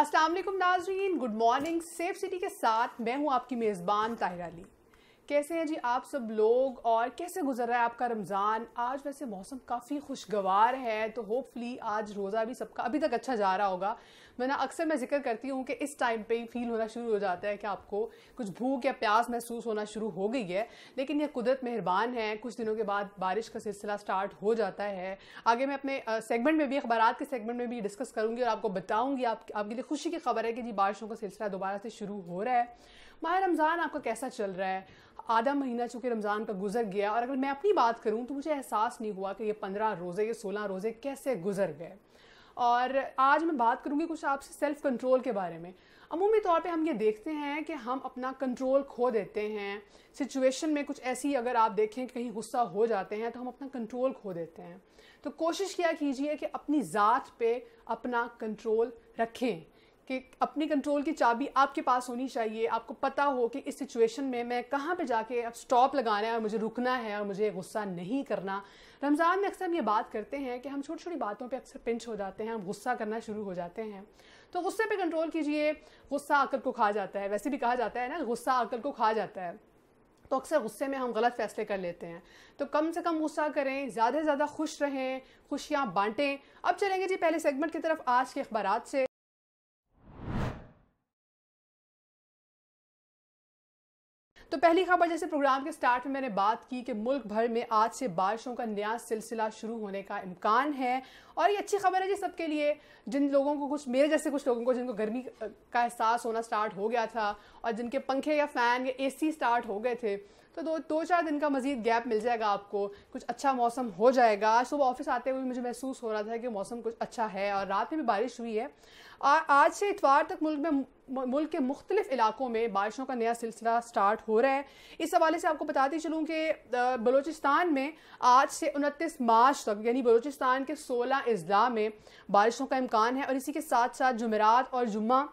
असलम नाजरीन good morning safe city के साथ मैं हूं आपकी मेज़बान ताहिर अली कैसे हैं जी आप सब लोग और कैसे गुजर रहा है आपका रमज़ान आज वैसे मौसम काफ़ी खुशगवार है तो होपफुली आज रोज़ा भी सबका अभी तक अच्छा जा रहा होगा वरना अक्सर मैं जिक्र करती हूँ कि इस टाइम पे ही फील होना शुरू हो जाता है कि आपको कुछ भूख या प्यास महसूस होना शुरू हो गई है लेकिन यह कुदरत मेहरबान है कुछ दिनों के बाद बारिश का सिलसिला स्टार्ट हो जाता है आगे मैं अपने सेगमेंट में भी अखबार के सेगमेंट में भी डिस्कस करूँगी और आपको बताऊँगी आप, आपके लिए खुशी की खबर है कि जी बारिशों का सिलसिला दोबारा से शुरू हो रहा है माह रमज़ान आपका कैसा चल रहा है आधा महीना चूँकि रमज़ान का गुजर गया और अगर मैं अपनी बात करूँ तो मुझे एहसास नहीं हुआ कि ये पंद्रह रोज़े ये सोलह रोज़े कैसे गुजर गए और आज मैं बात करूँगी कुछ आपसे सेल्फ़ कंट्रोल के बारे में अमूमी तौर पे हम ये देखते हैं कि हम अपना कंट्रोल खो देते हैं सिचुएशन में कुछ ऐसी अगर आप देखें कि कहीं गुस्सा हो जाते हैं तो हम अपना कंट्रोल खो देते हैं तो कोशिश किया कीजिए कि अपनी ज़ात पे अपना कंट्रोल रखें कि अपनी कंट्रोल की चाबी आपके पास होनी चाहिए आपको पता हो कि इस सिचुएशन में मैं कहाँ पे जाके अब स्टॉप लगाना है और मुझे रुकना है और मुझे गुस्सा नहीं करना रमज़ान में अक्सर हम ये बात करते हैं कि हम छोटी छोटी बातों पे अक्सर पिंच हो जाते हैं हम गुस्सा करना शुरू हो जाते हैं तो गुस्से पे कंट्रोल कीजिए गुस्सा अकल को खा जाता है वैसे भी कहा जाता है ना गुस्सा अकल को खा जाता है तो अक्सर गुस्से में हम गलत फैसले कर लेते हैं तो कम से कम गुस्सा करें ज़्यादा से ज़्यादा खुश रहें खुशियाँ बांटें अब चलेंगे जी पहले सेगमेंट की तरफ आज के अखबार से तो पहली खबर जैसे प्रोग्राम के स्टार्ट में मैंने बात की कि मुल्क भर में आज से बारिशों का नया सिलसिला शुरू होने का इम्कान है और ये अच्छी खबर है जी सबके लिए जिन लोगों को कुछ मेरे जैसे कुछ लोगों को जिनको गर्मी का एहसास होना स्टार्ट हो गया था और जिनके पंखे या फ़ैन या एसी स्टार्ट हो गए थे तो दो दो चार दिन का मजीद गैप मिल जाएगा आपको कुछ अच्छा मौसम हो जाएगा सुबह ऑफिस आते हुए मुझे महसूस हो रहा था कि मौसम कुछ अच्छा है और रात में भी बारिश हुई है आ, आज से इतवार तक मुल्क में मुल्क के मुख्तलिफ इलाकों में बारिशों का नया सिलसिला स्टार्ट हो रहा है इस हवाले से आपको बताती चलूँ कि बलूचिस्तान में आज से उनतीस मार्च तक यानी बलूचिस्तान के सोलह अजला में बारिशों का इम्कान है और इसी के साथ साथ जुमेरात और जुम्मा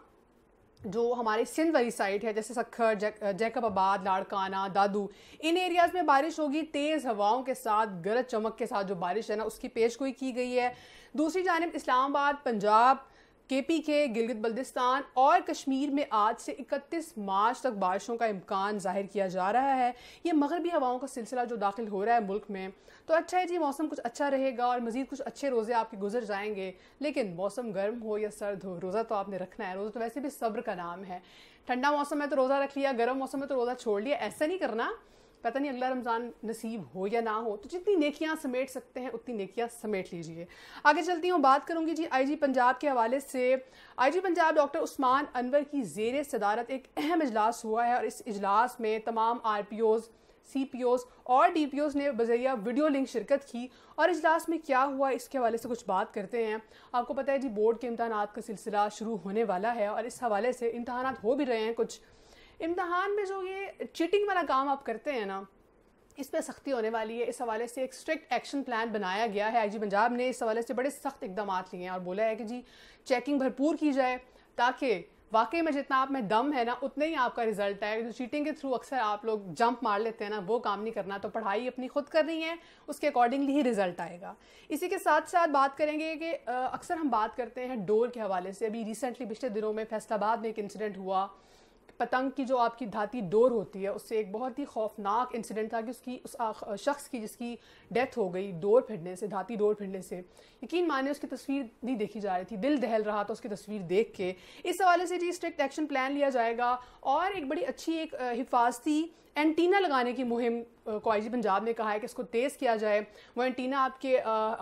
जो हमारे सिंध वाली साइड है जैसे सखर आबाद लाड़काना दादू इन एरियाज़ में बारिश होगी तेज़ हवाओं के साथ गरज चमक के साथ जो बारिश है ना उसकी पेश गोई की गई है दूसरी जानब इस्लामाबाद पंजाब केपी के गिलगित बल्दिस्तान और कश्मीर में आज से 31 मार्च तक बारिशों का इम्कान जाहिर किया जा रहा है ये मगरबी हवाओं का सिलसिला जो दाखिल हो रहा है मुल्क में तो अच्छा है जी मौसम कुछ अच्छा रहेगा और मज़ीद कुछ अच्छे रोज़े आपके गुजर जाएंगे लेकिन मौसम गर्म हो या सर्द हो रोज़ा तो आपने रखना है रोज़ा तो वैसे भी सब्र का नाम है ठंडा मौसम है तो रोज़ा रख लिया गर्म मौसम है तो रोज़ा छोड़ लिया ऐसा नहीं करना पता नहीं अगला रमज़ान नसीब हो या ना हो तो जितनी नेकियां समेट सकते हैं उतनी नेकियां समेट लीजिए आगे चलती हूँ बात करूँगी जी आईजी पंजाब के हवाले से आईजी पंजाब डॉक्टर उस्मान अनवर की जेर सदारत एक अहम इजलास हुआ है और इस इजलास में तमाम R P Os C P Os और डी पी ओज़ ने बजरिया वीडियो लिंक शिरकत की और इजलास में क्या हुआ इसके हवाले से कुछ बात करते हैं आपको पता है जी बोर्ड के इम्तहान का सिलसिला शुरू होने वाला है और इस हवाले से इम्तहान हो भी रहे हैं कुछ इम्तहान में जो ये चीटिंग वाला काम आप करते हैं ना इस पर सख्ती होने वाली है इस हवाले से एक स्ट्रिक्ट एक्शन प्लान बनाया गया है आईजी पंजाब ने इस हवाले से बड़े सख्त इकदाम लिए हैं और बोला है कि जी चेकिंग भरपूर की जाए ताकि वाकई में जितना आप में दम है ना उतने ही आपका रिजल्ट है जो चीटिंग के थ्रू अक्सर आप लोग जंप मार लेते हैं ना वो काम नहीं करना तो पढ़ाई अपनी खुद कर रही है उसके अकॉर्डिंगली ही रिजल्ट आएगा इसी के साथ साथ बात करेंगे कि अक्सर हम बात करते हैं डोर के हवाले से अभी रिसेंटली पिछले दिनों में फैसलाबाद में एक इंसिडेंट हुआ पतंग की जो आपकी धाती डोर होती है उससे एक बहुत ही खौफनाक इंसिडेंट था कि उसकी उस शख्स की जिसकी डेथ हो गई डोर फिरने से धाती डोर फिरने से यकीन माने उसकी तस्वीर नहीं देखी जा रही थी दिल दहल रहा था उसकी तस्वीर देख के इस हवाले से जी स्ट्रिक्ट एक्शन प्लान लिया जाएगा और एक बड़ी अच्छी एक हिफाजती एंटीना लगाने की मुहिम को आई पंजाब ने कहा है कि इसको तेज़ किया जाए वो एंटीना आपके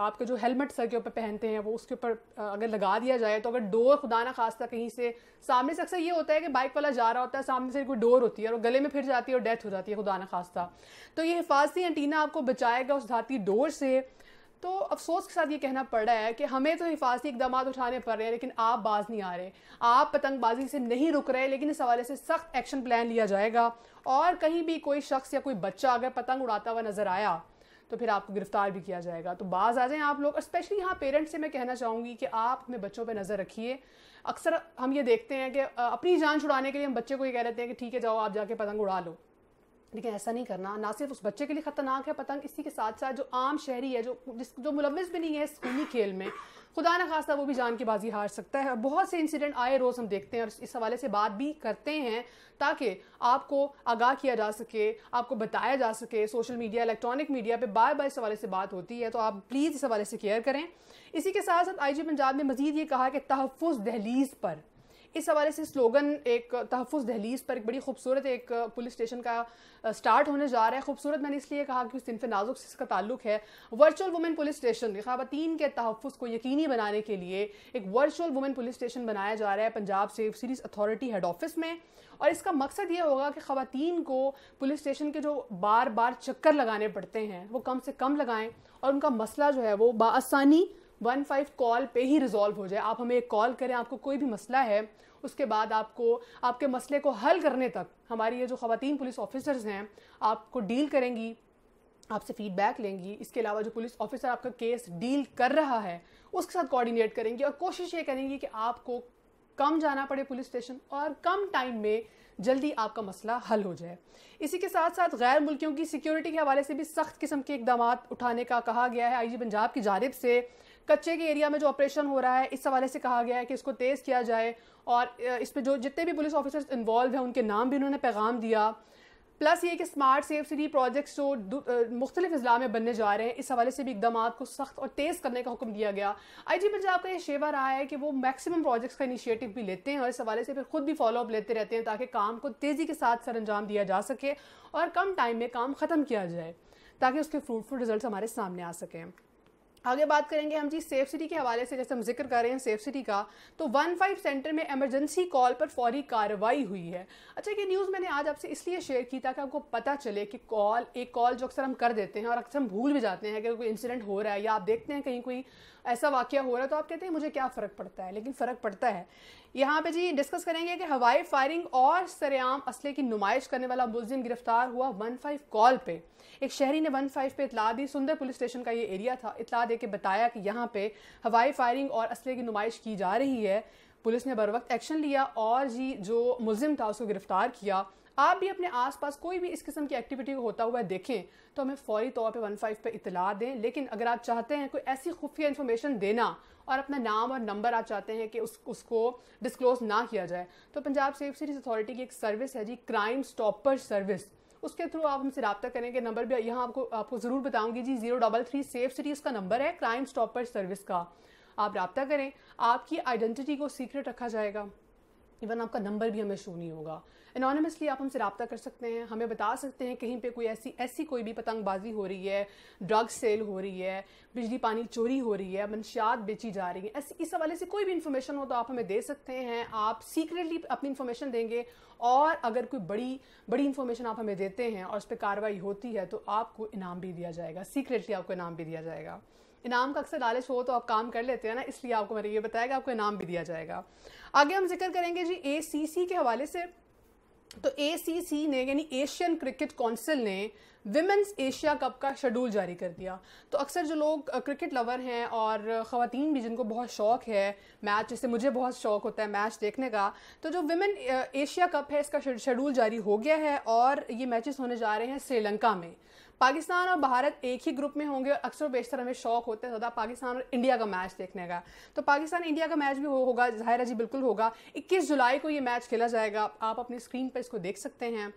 आपके जो हेलमेट सर के ऊपर पहनते हैं वो उसके ऊपर अगर लगा दिया जाए तो अगर डोर खुदा ना खास्ता कहीं से सामने से अक्सर ये होता है कि बाइक वाला जा रहा होता है सामने से कोई डोर होती है और गले में फिर जाती है और डेथ हो जाती है खुदा ना खास्ता तो ये हिफाजती एंटीना आपको बचाएगा उस धाती डोर से तो अफसोस के साथ ये कहना पड़ रहा है कि हमें तो हिफाजती इकदाम उठाने पड़ रहे हैं लेकिन आप बाज नहीं आ रहे आप पतंगबाजी से नहीं रुक रहे लेकिन इस हवाले से सख्त एक्शन प्लान लिया जाएगा और कहीं भी कोई शख्स या कोई बच्चा अगर पतंग उड़ाता हुआ नज़र आया तो फिर आपको गिरफ्तार भी किया जाएगा तो बाज आ जाएं आप लोग स्पेशली यहाँ पेरेंट्स से मैं कहना चाहूँगी कि आप अपने बच्चों पर नज़र रखिए अक्सर हम ये देखते हैं कि अपनी जान छुड़ाने के लिए हम बच्चे को ये कह देते हैं कि ठीक है जाओ आप जाके पतंग उड़ा लो लेकिन ऐसा नहीं करना ना सिर्फ उस बच्चे के लिए ख़तरनाक है पतंग इसी के साथ साथ जो आम शहरी है जो जिस जो मुलविस भी नहीं है स्कूली खेल में खुदा न खासा वो भी जान की बाजी हार सकता है और बहुत से इंसिडेंट आए रोज़ हम देखते हैं और इस हवाले से बात भी करते हैं ताकि आपको आगाह किया जा सके आपको बताया जा सके सोशल मीडिया इलेक्ट्रॉनिक मीडिया पे बार बार इस हवाले से बात होती है तो आप प्लीज़ इस हवाले से केयर करें इसी के साथ साथ आई पंजाब ने मजीद ये कहा कि तहफ़ दहलीज़ पर इस हवाले से स्लोगन एक तहफ़ दहलीज पर एक बड़ी खूबसूरत एक पुलिस स्टेशन का स्टार्ट होने जा रहा है खूबसूरत मैंने इसलिए कहा कि सिनफ नाजुक से इसका ताल्लुक है वर्चुअल वुमेन पुलिस स्टेशन खातन के तहफ़ को यकीनी बनाने के लिए एक वर्चुअल वुमेन पुलिस स्टेशन बनाया जा रहा है Punjab safe cities authority head office में और इसका मकसद ये होगा कि ख़वान को पुलिस स्टेशन के जो बार बार चक्कर लगाने पड़ते हैं वो कम से कम लगाएं और उनका मसला जो है वो बासानी वन फाइव कॉल पे ही रिजॉल्व हो जाए आप हमें एक कॉल करें आपको कोई भी मसला है उसके बाद आपको आपके मसले को हल करने तक हमारी ये जो खातन पुलिस ऑफिसर्स हैं आपको डील करेंगी आपसे फीडबैक लेंगी इसके अलावा जो पुलिस ऑफिसर आपका केस डील कर रहा है उसके साथ कोऑर्डिनेट करेंगी और कोशिश ये करेंगी कि आपको कम जाना पड़े पुलिस स्टेशन और कम टाइम में जल्दी आपका मसला हल हो जाए इसी के साथ साथ गैर मुल्कियों की सिक्योरिटी के हवाले से भी सख्त किस्म के इकदाम उठाने का कहा गया है आईजी पंजाब की जानब से कच्चे के एरिया में जो ऑपरेशन हो रहा है इस हवाले से कहा गया है कि इसको तेज़ किया जाए और इस पर जो जितने भी पुलिस ऑफिसर्स इन्वॉल्व हैं उनके नाम भी उन्होंने पैगाम दिया प्लस ये कि स्मार्ट सेफ सिटी प्रोजेक्ट्स जो मुख्तलिफ अजला में बनने जा रहे हैं इस हवाले से भी इकदाम को सख्त और तेज़ करने का हुक्म दिया गया आई जी पंजाब का ये शेवा रहा है कि वो मैक्सिमम प्रोजेक्ट्स का इनिशिएटिव भी लेते हैं और इस हवाले से फिर खुद भी फॉलोअप लेते रहते हैं ताकि काम को तेज़ी के साथ सर अंजाम दिया जा सके और कम टाइम में काम ख़त्म किया जाए ताकि उसके फ्रूटफुल रिजल्ट हमारे सामने आ सकें आगे बात करेंगे हम जी सेफ सिटी के हवाले से जैसे हम जिक्र कर रहे हैं सेफ सिटी का तो वन फाइव सेंटर में एमरजेंसी कॉल पर फौरी कार्रवाई हुई है अच्छा ये न्यूज़ मैंने आज आपसे इसलिए शेयर की ताकि आपको पता चले कि कॉल एक कॉल जो अक्सर हम कर देते हैं और अक्सर हम भूल भी जाते हैं कि कोई इंसिडेंट हो रहा है या आप देखते हैं कहीं कोई ऐसा वाक्य हो रहा है तो आप कहते हैं मुझे क्या फ़र्क पड़ता है लेकिन फ़र्क पड़ता है यहाँ पे जी डिस्कस करेंगे कि हवाई फायरिंग और सरेआम असले की नुमाइश करने वाला मुलजिम गिरफ्तार हुआ वन फाइव कॉल पे एक शहरी ने वन फाइव पे इतला दी सुंदर पुलिस स्टेशन का ये एरिया था इतला दे के बताया कि यहाँ पे हवाई फायरिंग और असले की नुमाइश की जा रही है पुलिस ने बर वक्त एक्शन लिया और जी जो मुलिम था उसको गिरफ्तार किया आप भी अपने आसपास कोई भी इस किस्म की एक्टिविटी को होता हुआ देखें तो हमें फौरी तौर पे वन फाइव पर इतला दें लेकिन अगर आप चाहते हैं कोई ऐसी खुफिया इन्फॉर्मेशन देना और अपना नाम और नंबर आप चाहते हैं कि उस उसको डिस्क्लोज ना किया जाए तो पंजाब सेफ सीरीज अथॉरिटी की एक सर्विस है जी क्राइम स्टॉपर सर्विस उसके थ्रू आप हमसे रबा करेंगे नंबर भी यहाँ आपको आपको ज़रूर बताऊंगी जी zero double three safe cities का नंबर है क्राइम स्टॉपर सर्विस का आप रबता करें आपकी आइडेंटिटी को सीक्रेट रखा जाएगा इवन आपका नंबर भी हमें शो नहीं होगा एनॉनमसली आप हमसे रबता कर सकते हैं हमें बता सकते हैं कहीं पे कोई ऐसी ऐसी कोई भी पतंगबाजी हो रही है ड्रग सेल हो रही है बिजली पानी चोरी हो रही है मनशियात बेची जा रही है ऐसी इस हवाले से कोई भी इंफॉर्मेशन हो तो आप हमें दे सकते हैं आप सीक्रेटली अपनी इन्फॉर्मेशन देंगे और अगर कोई बड़ी बड़ी इन्फॉर्मेशन आप हमें देते हैं और उस पर कार्रवाई होती है तो आपको इनाम भी दिया जाएगा सीक्रेटली आपको इनाम भी दिया जाएगा इनाम का अक्सर लालच हो तो आप काम कर लेते हैं ना इसलिए आपको मैंने ये बताया कि आपको इनाम भी दिया जाएगा आगे हम जिक्र करेंगे जी ए के हवाले से तो ए ने यानी एशियन क्रिकेट काउंसिल ने विमेंस एशिया कप का शेड्यूल जारी कर दिया तो अक्सर जो लोग क्रिकेट लवर हैं और ख़वान भी जिनको बहुत शौक़ है मैच जैसे मुझे बहुत शौक़ होता है मैच देखने का तो जो विमेन एशिया कप है इसका शेड्यूल जारी हो गया है और ये मैचेस होने जा रहे हैं श्रीलंका में पाकिस्तान और भारत एक ही ग्रुप में होंगे और अक्सर बेशतर हमें शौक होता है ज़्यादा पाकिस्तान और इंडिया का मैच देखने का तो पाकिस्तान इंडिया का मैच भी हो, होगा ज़ाहिर जी बिल्कुल होगा इक्कीस जुलाई को ये मैच खेला जाएगा आप अपनी स्क्रीन पर इसको देख सकते हैं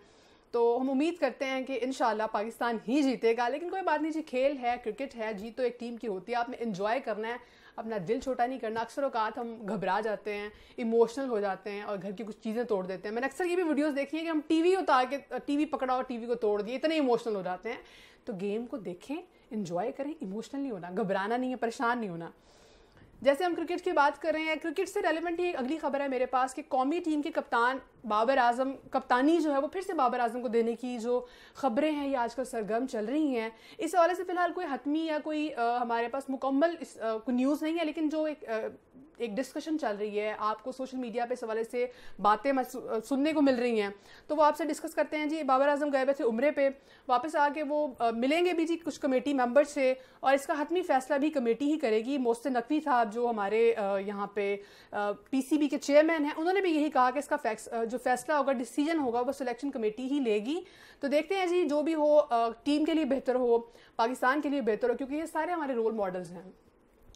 तो हम उम्मीद करते हैं कि इन पाकिस्तान ही जीतेगा लेकिन कोई बात नहीं जी खेल है क्रिकेट है जीत तो एक टीम की होती है आपने इन्जॉय करना है अपना दिल छोटा नहीं करना अक्सर अवकात हम घबरा जाते हैं इमोशनल हो जाते हैं और घर की कुछ चीज़ें तोड़ देते हैं मैंने अक्सर ये भी वीडियोज़ देखी है कि हम टी वी उतार के वी पकड़ा और टी वी को तोड़ दिए इतने इमोशनल हो जाते हैं तो गेम को देखें इन्जॉय करें इमोशनल नहीं होना घबराना नहीं है परेशान नहीं होना जैसे हम क्रिकेट की बात कर रहे हैं क्रिकेट से रेलिवेंट ही अगली खबर है मेरे पास कि कौमी टीम के कप्तान बाबर आजम कप्तानी जो है वो फिर से बाबर आजम को देने की जो खबरें हैं ये आजकल सरगर्म चल रही हैं इस हवाले से फ़िलहाल कोई हतमी या कोई आ, हमारे पास मुकम्मल इस, आ, न्यूज़ नहीं है लेकिन जो एक आ, एक डिस्कशन चल रही है आपको सोशल मीडिया पे इस हवाले से बातें सुनने को मिल रही हैं तो वो आपसे डिस्कस करते हैं जी बाबर आजम गए हुए थे उम्र पे वापस आके वो मिलेंगे भी जी कुछ कमेटी मेम्बर से और इसका हतमी फैसला भी कमेटी ही करेगी मोहसिन नकवी साहब जो हमारे यहाँ पे पी के चेयरमैन हैं उन्होंने भी यही कहा कि इसका जो फैसला होगा डिसीजन होगा वो सिलेक्शन कमेटी ही लेगी तो देखते हैं जी जो भी हो टीम के लिए बेहतर हो पाकिस्तान के लिए बेहतर हो क्योंकि ये सारे हमारे रोल मॉडल्स हैं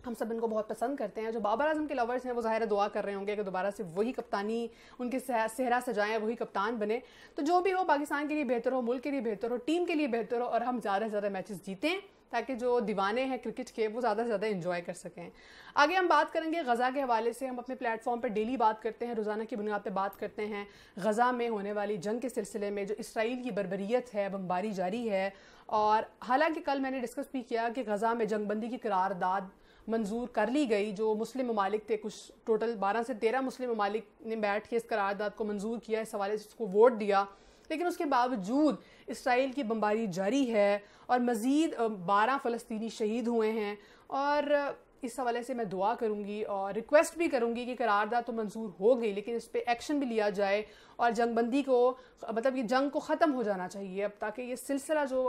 हम सब इनको बहुत पसंद करते हैं जो बाबर आजम के लवर्स हैं वो ज़ाहिर दुआ कर रहे होंगे कि दोबारा से वही कप्तानी उनके सेहरा सजाएं वही कप्तान बने तो जो भी हो पाकिस्तान के लिए बेहतर हो मुल्क के लिए बेहतर हो टीम के लिए बेहतर हो और हम ज़्यादा से ज़्यादा मैचेस जीतें ताकि जो दीवाने हैं क्रिकेट के वो ज़्यादा से ज़्यादा इन्जॉय कर सकें आगे हम बात करेंगे गज़ा के हवाले से हम अपने प्लेटफॉर्म पर डेली बात करते हैं रोज़ाना की बुनियाद पर बात करते हैं गज़ा में होने वाली जंग के सिलसिले में जो इसराइल की बरबरीत है बमबारी जारी है और हालांकि कल मैंने डिस्कस भी किया कि गज़ा में जंगबंदी की करारदाद मंजूर कर ली गई जो मुस्लिम ममालिक थे कुछ टोटल बारह से तेरह मुस्लिम ममालिक ने बैठ के इस करारदादा को मंजूर किया इस हवाले से उसको वोट दिया लेकिन उसके बावजूद इसराइल की बम्बारी जारी है और मज़ीद बारह फ़लस्तनी शहीद हुए हैं और इस हवाले से मैं दुआ करूंगी और रिक्वेस्ट भी करूंगी कि करारदाद तो मंजूर हो गई लेकिन इस पर एक्शन भी लिया जाए और जंगबंदी को मतलब ये जंग को ख़त्म हो जाना चाहिए अब ताकि ये सिलसिला जो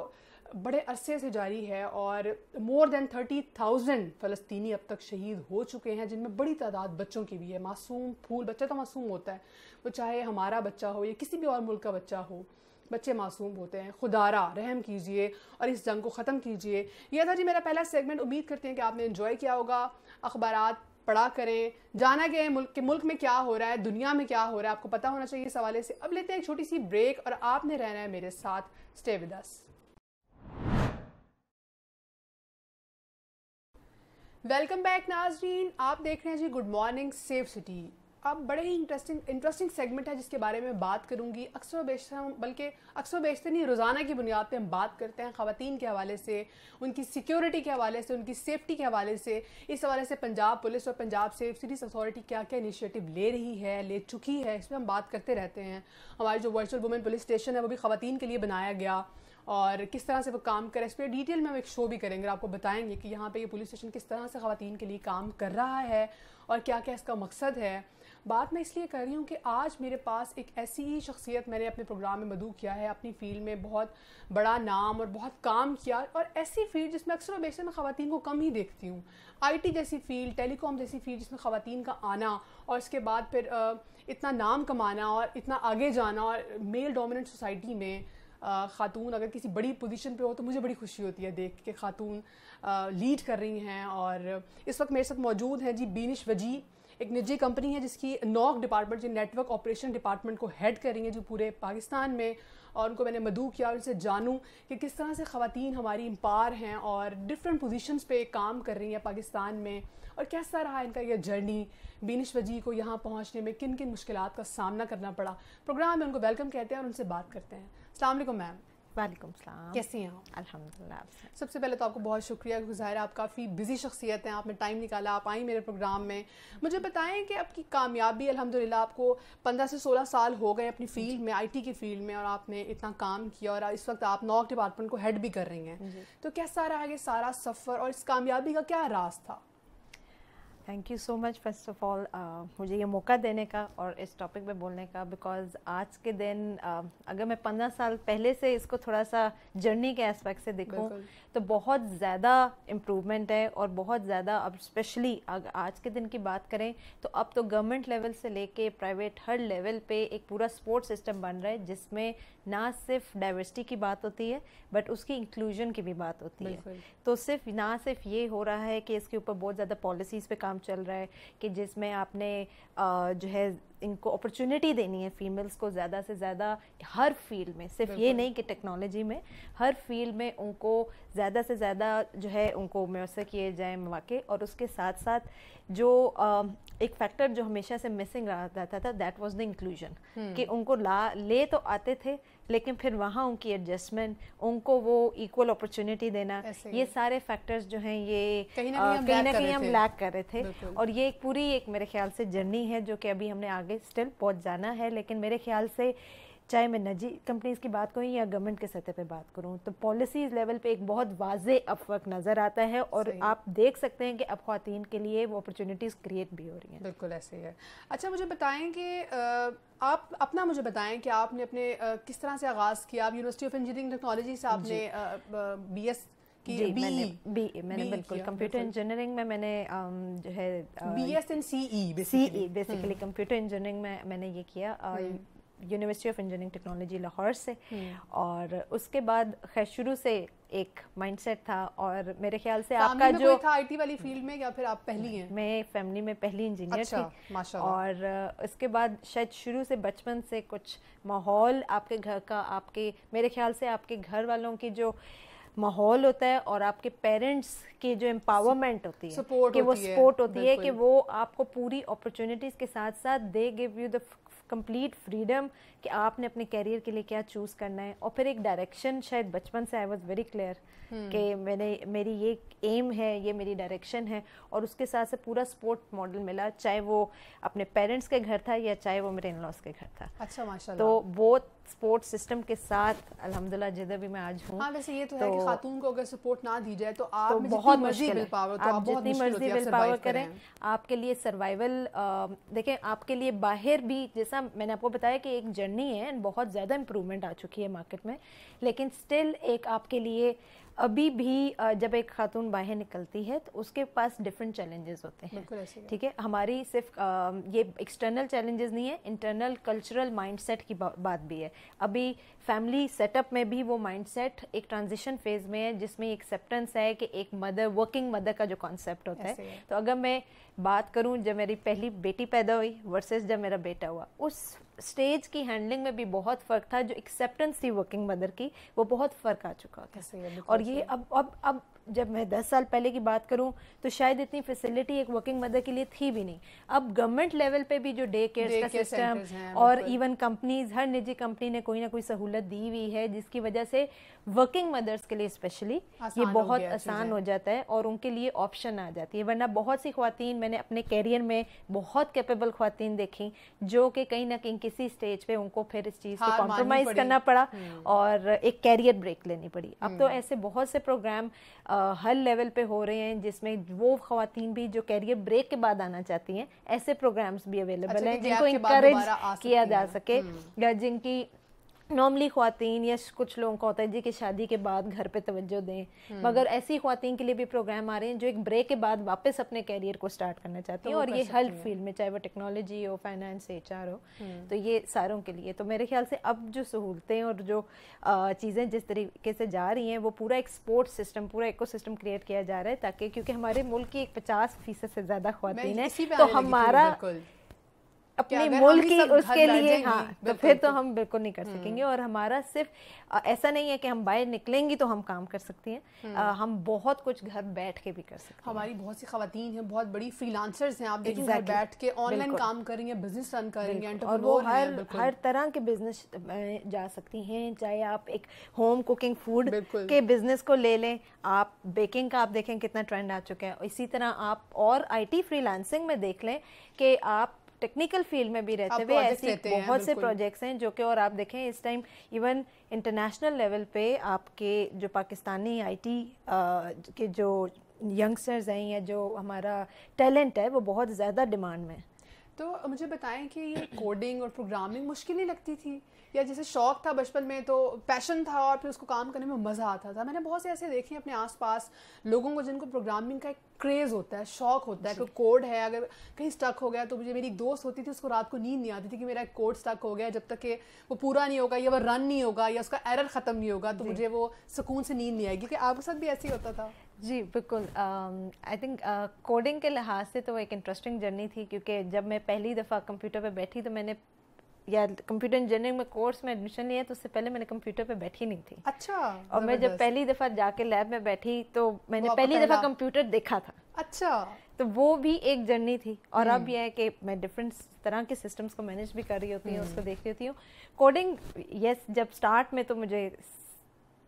बड़े अरसे से जारी है और मोर देन थर्टी थाउजेंड फ़लस्तनी अब तक शहीद हो चुके हैं जिनमें बड़ी तादाद बच्चों की भी है मासूम फूल बच्चा तो मासूम होता है वो चाहे हमारा बच्चा हो या किसी भी और मुल्क का बच्चा हो बच्चे मासूम होते हैं खुदारा रहम कीजिए और इस जंग को ख़त्म कीजिए यह था जी मेरा पहला सेगमेंट उम्मीद करते हैं कि आपने इन्जॉय किया होगा अखबार पढ़ा करें जाना कि मुल्क के मुल्क में क्या हो रहा है दुनिया में क्या हो रहा है आपको पता होना चाहिए इस हवाले से अब लेते हैं एक छोटी सी ब्रेक और आपने रहना है मेरे साथ stay with us welcome back नाजरीन आप देख रहे हैं जी गुड मॉर्निंग सेफ सिटी अब बड़े ही इंटरेस्टिंग इंटरेस्टिंग सेगमेंट है जिसके बारे में बात करूंगी अक्सर बेशतर हम बल्कि अक्सर बेशतर नहीं रोज़ाना की बुनियाद पे हम बात करते हैं ख़वान के हवाले से उनकी सिक्योरिटी के हवाले से उनकी सेफ्टी के हवाले से इस हवाले से पंजाब पुलिस और पंजाब सेफ सिटीज अथॉरिटी क्या क्या इनिशिएटिव ले रही है ले चुकी है इस पर हम बात करते रहते हैं हमारे जो वर्चुअल वुमेन पुलिस स्टेशन है वो भी ख़वान के लिए बनाया गया और किस तरह से वो काम करें इस पर डिटेल में हम एक शो भी करेंगे आपको बताएंगे कि यहाँ पे ये पुलिस स्टेशन किस तरह से खातन के लिए काम कर रहा है और क्या क्या इसका मकसद है बात मैं इसलिए कर रही हूँ कि आज मेरे पास एक ऐसी ही शख्सियत मैंने अपने प्रोग्राम में मदू किया है अपनी फील्ड में बहुत बड़ा नाम और बहुत काम किया और ऐसी फील्ड जिसमें अक्सर बेशर मैं खातन को कम ही देखती हूँ आईटी जैसी फील्ड टेलीकॉम जैसी फील्ड जिसमें खातन का आना और इसके बाद फिर इतना नाम कमाना और इतना आगे जाना और मेल डोमिनेंट सोसाइटी में ख़ातून अगर किसी बड़ी पोजीशन पे हो तो मुझे बड़ी खुशी होती है देख के ख़ातून लीड कर रही हैं और इस वक्त मेरे साथ मौजूद हैं जी बीनिश वजी एक निजी कंपनी है जिसकी नॉक डिपार्टमेंट जो नेटवर्क ऑपरेशन डिपार्टमेंट को हेड कर रही हैं जो पूरे पाकिस्तान में और उनको मैंने मदू किया और उनसे जानूं कि किस तरह से ख़वान हमारी इम्पार हैं और डिफरेंट पोजीशंस पे काम कर रही हैं पाकिस्तान में और कैसा रहा इनका यह जर्नी बीनिश वजी को यहाँ पहुँचने में किन किन मुश्किल का सामना करना पड़ा प्रोग्राम में उनको वेलकम कहते हैं और उनसे बात करते हैं अलैक्म मैम वालेकुम सलाम कैसी हैं अल्हम्दुलिल्लाह सबसे पहले तो आपको बहुत शुक्रिया गुजार आप काफ़ी बिजी शख्सियत हैं आपने टाइम निकाला आप आई मेरे प्रोग्राम में मुझे बताएं कि आपकी कामयाबी अल्हम्दुलिल्लाह आपको पंद्रह से सोलह साल हो गए अपनी फील्ड में आईटी की फील्ड में और आपने इतना काम किया और इस वक्त आप नॉक डिपार्टमेंट को हेड भी कर रही हैं तो कैसा रहा ये सारा सफ़र और इस कामयाबी का क्या रास था thank you so much first of all मुझे ये मौका देने का और इस टॉपिक पे बोलने का बिकॉज आज के दिन uh, अगर मैं पंद्रह साल पहले से इसको थोड़ा सा जर्नी के एस्पेक्ट से देखूँ तो बहुत ज़्यादा इम्प्रूवमेंट है और बहुत ज़्यादा अब स्पेशली अगर आज के दिन की बात करें तो अब तो गवर्नमेंट लेवल से लेके प्राइवेट हर लेवल पे एक पूरा स्पोर्ट सिस्टम बन रहा है जिसमें ना सिर्फ डाइवर्सिटी की बात होती है बट उसकी इंक्लूजन की भी बात होती है तो सिर्फ ना सिर्फ ये हो रहा है कि इसके ऊपर बहुत ज़्यादा पॉलिसीज़ पे काम काम चल रहा है कि जिसमें आपने जो है इनको अपॉर्चुनिटी देनी है फीमेल्स को ज़्यादा से ज़्यादा हर फील्ड में सिर्फ ये नहीं कि टेक्नोलॉजी में हर फील्ड में उनको ज़्यादा से ज़्यादा जो है उनको मैसर किए जाए मौके और उसके साथ साथ जो एक फैक्टर जो हमेशा से मिसिंग रहता था दैट वाज द इंक्लूजन कि उनको ला ले तो आते थे लेकिन फिर वहाँ उनकी एडजस्टमेंट उनको वो इक्वल अपॉर्चुनिटी देना ये सारे फैक्टर्स जो हैं ये कहीं ना कहीं हम लैक कर रहे थे और ये एक पूरी एक मेरे ख्याल से जर्नी है जो कि अभी हमने आगे पे स्टिल पहुंच जाना है लेकिन मेरे ख्याल से चाहे मैं निजी कंपनीज़ की बात करूँ या गवर्नमेंट के सतह पे बात करूँ तो पॉलिसीज लेवल पे एक बहुत वाज अपवर्क नज़र आता है और आप देख सकते हैं कि अब खातन के लिए वो अपॉर्चुनिटीज़ क्रिएट भी हो रही हैं बिल्कुल ऐसे ही है अच्छा मुझे बताएं कि आप अपना मुझे बताएं कि आपने अपने किस तरह से आगाज़ किया आप यूनिवर्सिटी ऑफ इंजीनियरिंग टेक्नोलॉजी से आपने बी बी मैंने मैंने बिल्कुल कंप्यूटर इंजीनियरिंग में मैंने जो है B S C E C E basically computer engineering में मैंने ये किया university of engineering technology Lahore से हम्म। और उसके बाद खैर शुरू से एक माइंडसेट था और मेरे ख्याल से आपका जो था आईटी वाली फील्ड में या फिर आप पहली हैं मैं फैमिली में पहली इंजीनियर अच्छा, थी और उसके बाद शायद शुरू से बचपन से कुछ माहौल आपके घर का आपके मेरे ख्याल से आपके घर वालों की जो माहौल होता है और आपके पेरेंट्स की जो एम्पावरमेंट होती है कि वो सपोर्ट होती है कि वो आपको पूरी अपॉर्चुनिटीज़ के साथ साथ they give you the complete freedom कि आपने अपने करियर के लिए क्या चूज़ करना है और फिर एक डायरेक्शन शायद बचपन से आई वॉज वेरी क्लियर कि मैंने मेरी ये एम है ये मेरी डायरेक्शन है और उसके साथ से पूरा स्पोर्ट मॉडल मिला चाहे वो अपने पेरेंट्स के घर था या चाहे वो मेरे इन लॉस के घर था अच्छा माशा तो वो स्पोर्ट सिस्टम के साथ अल्हम्दुलिल्लाह जिधर भी मैं आज हूँ हाँ वैसे ये तो, तो है कि तो खातून को अगर सपोर्ट ना दी जाए तो आप तो बहुत मर्जी विल पावर तो आप, आप जितनी मर्जी विल पावर करें आपके लिए सर्वाइवल देखें आपके लिए बाहर भी जैसा जैसा मैंने आपको बताया कि एक जर्नी है एंड बहुत ज़्यादा इम्प्रूवमेंट आ चुकी है मार्केट में लेकिन स्टिल एक आपके लिए अभी भी जब एक खातून बाहर निकलती है तो उसके पास डिफरेंट चैलेंजेस होते हैं ठीक है हमारी सिर्फ ये एक्सटर्नल चैलेंजेस नहीं है इंटरनल कल्चरल माइंडसेट की बा, बात भी है अभी फैमिली सेटअप में भी वो माइंडसेट एक ट्रांजिशन फेज में है जिसमें एक्सेप्टेंस है कि एक मदर वर्किंग मदर का जो कॉन्सेप्ट होता है, है तो अगर मैं बात करूँ जब मेरी पहली बेटी पैदा हुई वर्सेज जब मेरा बेटा हुआ उस स्टेज की हैंडलिंग में भी बहुत फ़र्क था जो एक्सेप्टेंस थी वर्किंग मदर की वो बहुत फ़र्क आ चुका था और ये अब अब अब जब मैं दस साल पहले की बात करूं तो शायद इतनी फैसिलिटी एक वर्किंग मदर के लिए थी भी नहीं अब गवर्नमेंट लेवल पे भी जो डे केयर का सिस्टम और इवन कंपनीज हर निजी कंपनी ने कोई ना कोई सहूलत दी हुई है जिसकी वजह से वर्किंग मदर्स के लिए स्पेशली ये बहुत आसान हो जाता है और उनके लिए ऑप्शन आ जाती है वरना बहुत सी खुवान मैंने अपने कैरियर में बहुत कैपेबल खुवान देखी जो कि कहीं ना कहीं किसी स्टेज पे उनको फिर इस चीज़ को कॉम्प्रोमाइज़ करना पड़ा हम्म। और एक कैरियर ब्रेक लेनी पड़ी अब तो हम्म। ऐसे बहुत से प्रोग्राम हर लेवल पे हो रहे हैं जिसमें वो खातन भी जो कैरियर ब्रेक के बाद आना चाहती हैं ऐसे प्रोग्राम्स भी अवेलेबल अच्छा, हैं जिनको इंकरेज किया जा सके हम्म। या जिनकी नॉर्मली खुवान या कुछ लोगों का होता है जी कि शादी के बाद घर पे तवज्जो दें हम्म। मगर ऐसी खुवान के लिए भी प्रोग्राम आ रहे हैं जो एक ब्रेक के बाद वापस अपने कैरियर को स्टार्ट करना चाहती हैं और ये हर फील्ड में चाहे वो टेक्नोलॉजी हो फाइनेंस एच आर हो हम्म। तो ये सारों के लिए तो मेरे ख्याल से अब जो सहूलतें और जो चीज़ें जिस तरीके से जा रही हैं वो पूरा एक स्पोर्ट्स सिस्टम पूरा इको क्रिएट किया जा रहा है ताकि क्योंकि हमारे मुल्क की एक पचास फीसद से ज़्यादा खुवान है तो हमारा अपने मुल्क की उसके लिए हाँ तो फिर तो हम बिल्कुल नहीं कर हम्म। सकेंगे और हमारा सिर्फ ऐसा नहीं है कि हम बाहर निकलेंगी तो हम काम कर सकती हैं हम्म। हम बहुत कुछ घर बैठ के भी कर सकते हैं हमारी बहुत सी खातन हैं बहुत बड़ी फ्रीलांसर्स हैं आप देखिए घर बैठ के ऑनलाइन काम करेंगे बिजनेस रन करेंगे और वो हर हर तरह के बिजनेस जा सकती हैं चाहे आप एक होम कुकिंग फूड के बिजनेस को ले लें आप बेकिंग का आप देखें कितना ट्रेंड आ चुका है इसी तरह आप और टी फ्रीलांसिंग में देख लें कि आप टेक्निकल फील्ड में भी रहते हुए ऐसे बहुत से प्रोजेक्ट्स हैं जो कि और आप देखें इस टाइम इवन इंटरनेशनल लेवल पे आपके जो पाकिस्तानी आईटी के जो यंगस्टर्स हैं या जो हमारा टैलेंट है वो बहुत ज़्यादा डिमांड में है तो मुझे बताएं कि ये कोडिंग और प्रोग्रामिंग मुश्किल नहीं लगती थी या जैसे शौक था बचपन में तो पैशन था और फिर उसको काम करने में मज़ा आता था मैंने बहुत से ऐसे देखे अपने आसपास लोगों को जिनको प्रोग्रामिंग का एक क्रेज़ होता है शौक होता है कोई कोड है अगर कहीं स्टक हो गया तो मुझे मेरी एक दोस्त होती थी उसको रात को नींद नहीं आती थी कि मेरा एक कोड स्टक हो गया जब तक कि वो पूरा नहीं होगा या वो रन नहीं होगा या उसका एरर ख़त्म नहीं होगा तो मुझे वो सुकून से नींद नहीं आएगी क्योंकि आपके साथ भी ऐसे ही होता था जी बिल्कुल आई थिंक कोडिंग के लिहाज से तो एक इंटरेस्टिंग जर्नी थी क्योंकि जब मैं पहली दफ़ा कंप्यूटर पे बैठी तो मैंने या कंप्यूटर इंजीनियरिंग में कोर्स में एडमिशन लिया तो उससे पहले मैंने कंप्यूटर पे बैठी नहीं थी अच्छा और मैं जब पहली दफ़ा जाके लैब में बैठी तो मैंने पहली दफ़ा कंप्यूटर देखा था अच्छा तो वो भी एक जर्नी थी और अब हम्म। यह है कि मैं डिफरेंट तरह के सिस्टम्स को मैनेज भी कर रही होती हूँ हम्म। उसको देख रही होती हूँ कोडिंग यस जब स्टार्ट में तो मुझे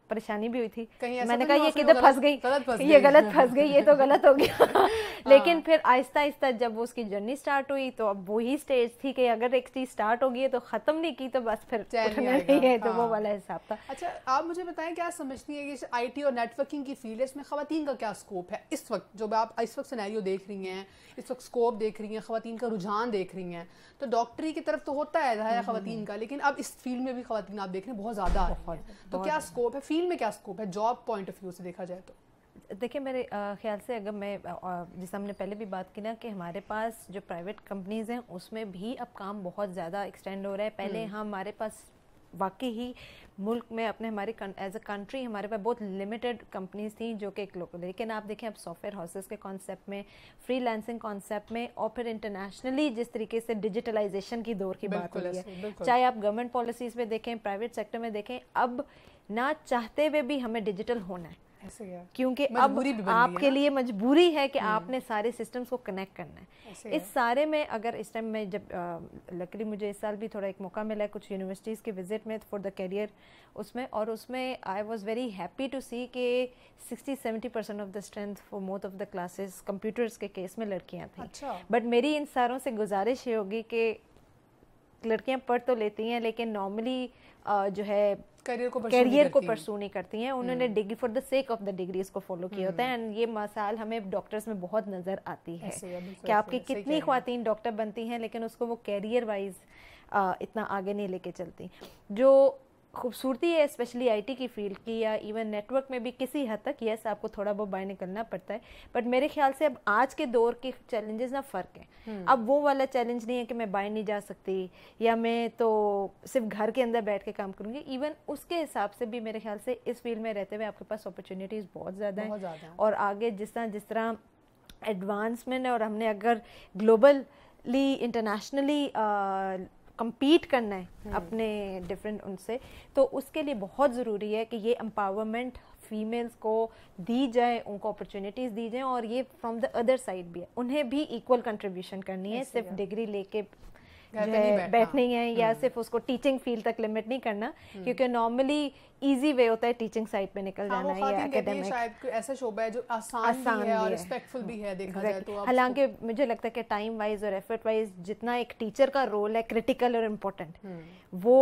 परेशानी भी हुई थी मैंने तो कहा ये किधर फंस गई ये गलत फंस गई ये तो गलत हो गया लेकिन हाँ। फिर आहिस्ता आहिस्ता जब वो उसकी जर्नी स्टार्ट हुई तो अब वही स्टेज थी कि अगर एक चीज स्टार्ट हो गई है तो खत्म नहीं की तो बस फिर नहीं है तो वो हाँ। वाला हिसाब था अच्छा आप मुझे बताएं क्या समझती है कि आईटी और नेटवर्किंग की फील्ड इसमें खातन का क्या स्कोप है इस वक्त जो आप इस वक्त सिनेरियो देख रही हैं इस वक्त स्कोप देख रही हैं खातन का रुझान देख रही हैं तो डॉक्टरी की तरफ तो होता है हम्म, हम्म, खातन हम्म। का लेकिन अब इस फील्ड में भी खातन आप देख रहे हैं बहुत ज़्यादा तो क्या स्कोप है फील्ड में क्या स्कोप है जॉब पॉइंट ऑफ व्यू से देखा जाए तो देखिए मेरे ख्याल से अगर मैं जिस हमने पहले भी बात की ना कि हमारे पास जो प्राइवेट कंपनीज़ हैं उसमें भी अब काम बहुत ज़्यादा एक्सटेंड हो रहा है पहले हम्म। हाँ, हमारे पास वाकई ही मुल्क में अपने हमारे एज अ कंट्री हमारे पास बहुत लिमिटेड कंपनीज थी जो कि एक लोकल लेकिन आप देखें अब सॉफ्टवेयर हाउसेस के कॉन्सेप्ट में फ्री लैंसिंग कॉन्सेप्ट में और फिर इंटरनेशनली जिस तरीके से डिजिटलाइजेशन की दौर की बात हो रही है चाहे आप गवर्नमेंट पॉलिसीज में देखें प्राइवेट सेक्टर में देखें अब ना चाहते हुए भी हमें डिजिटल होना है क्योंकि अब आपके लिए मजबूरी है कि हम्म। आपने सारे सिस्टम्स को कनेक्ट करना है इस सारे में अगर इस टाइम में जब लकड़ी मुझे इस साल भी थोड़ा एक मौका मिला है कुछ यूनिवर्सिटीज़ के विजिट में फॉर द करियर उसमें और उसमें I was very happy to see कि 60 70 percent of the strength for most of the classes computers के केस में लड़कियाँ थी बट अच्छा। मेरी इन सारों से गुजारिश ये होगी कि लड़कियाँ पढ़ तो लेती हैं लेकिन नॉर्मली जो है करियर को करियर को परसू नहीं करती हैं उन्होंने degree for the sake of the degree इसको फॉलो किया होता है एंड ये मसाल हमें डॉक्टर्स में बहुत नज़र आती है कि आपकी कितनी खातन डॉक्टर बनती हैं लेकिन उसको वो कैरियर वाइज इतना आगे नहीं लेके चलती जो खूबसूरती है स्पेशली आईटी की फील्ड की या इवन नेटवर्क में भी किसी हद तक यस आपको थोड़ा बहुत बाय निकलना पड़ता है बट मेरे ख्याल से अब आज के दौर के चैलेंजेस ना फ़र्क है हम्म। अब वो वाला चैलेंज नहीं है कि मैं बाय नहीं जा सकती या मैं तो सिर्फ घर के अंदर बैठ के काम करूँगी इवन उसके हिसाब से भी मेरे ख्याल से इस फील्ड में रहते हुए आपके पास अपॉर्चुनिटीज़ बहुत ज़्यादा हैं और आगे जिस तरह जिस तरह एडवांसमेंट है और हमने अगर ग्लोबली इंटरनेशनली कम्पीट करना है हम्म। अपने डिफरेंट उनसे तो उसके लिए बहुत ज़रूरी है कि ये एम्पावरमेंट फीमेल्स को दी जाए उनको अपॉर्चुनिटीज़ दी जाएँ और ये फ्रॉम द अदर साइड भी है उन्हें भी इक्वल कंट्रीब्यूशन करनी है सिर्फ डिग्री लेके बैठनी है हाँ। या हम्म। सिर्फ उसको टीचिंग फील्ड तक लिमिट नहीं करना हम्म। क्योंकि नॉर्मली इजी वे होता है टीचिंग साइड पे निकल हाँ, जाना है या एकेडमिक शायद ऐसा शोभा है जो आसान, भी है और रिस्पेक्टफुल भी है देखा जाए तो हालांकि मुझे लगता है कि टाइम वाइज और एफर्ट वाइज जितना एक टीचर का रोल है क्रिटिकल और इम्पोर्टेंट हम्म। वो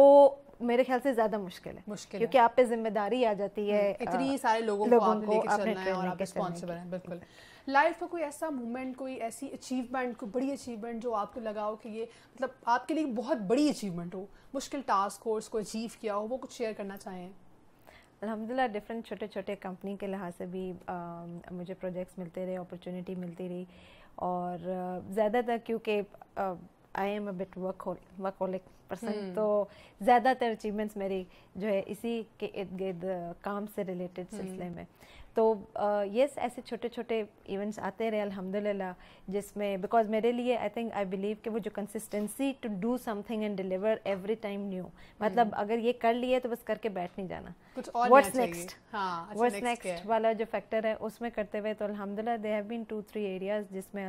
मेरे ख्याल से ज्यादा मुश्किल है मुश्किल क्योंकि आप पे जिम्मेदारी आ जाती है हम्म, इतनी सारे लोगों, लोगों को, आपने आप लेके चलना है और आप रिस्पॉन्सिबल हैं बिल्कुल लाइफ का कोई ऐसा मोमेंट कोई ऐसी अचीवमेंट कोई बड़ी अचीवमेंट जो आपको लगा हो कि ये मतलब आपके लिए बहुत बड़ी अचीवमेंट हो मुश्किल टास्क हो उसको अचीव किया हो वो कुछ शेयर करना चाहें अलहमदिल्ला डिफरेंट छोटे छोटे कंपनी के लिहाज से भी मुझे प्रोजेक्ट्स मिलते रहे अपॉर्चुनिटी मिलती रही और ज़्यादातर क्योंकि I am a bit work workaholic percent hmm. तो ज़्यादातर अचीवमेंट्स मेरी जो है इसी के इर्द गिर्द काम से रिलेटेड हम्म। सिलसिले में तो यस ऐसे छोटे छोटे इवेंट्स आते रहे अल्हम्दुलिल्लाह जिसमें बिकॉज मेरे लिए आई थिंक आई बिलीव कि वो जो consistency to do something and deliver every time new मतलब हम्म। अगर ये कर लिए तो बस करके बैठ नहीं जाना व्हाट्स नेक्स्ट व्हाट्स नेक्स्ट वाला जो फैक्टर है उसमें करते हुए तो अलहमदिल्ला they have been two three areas जिसमें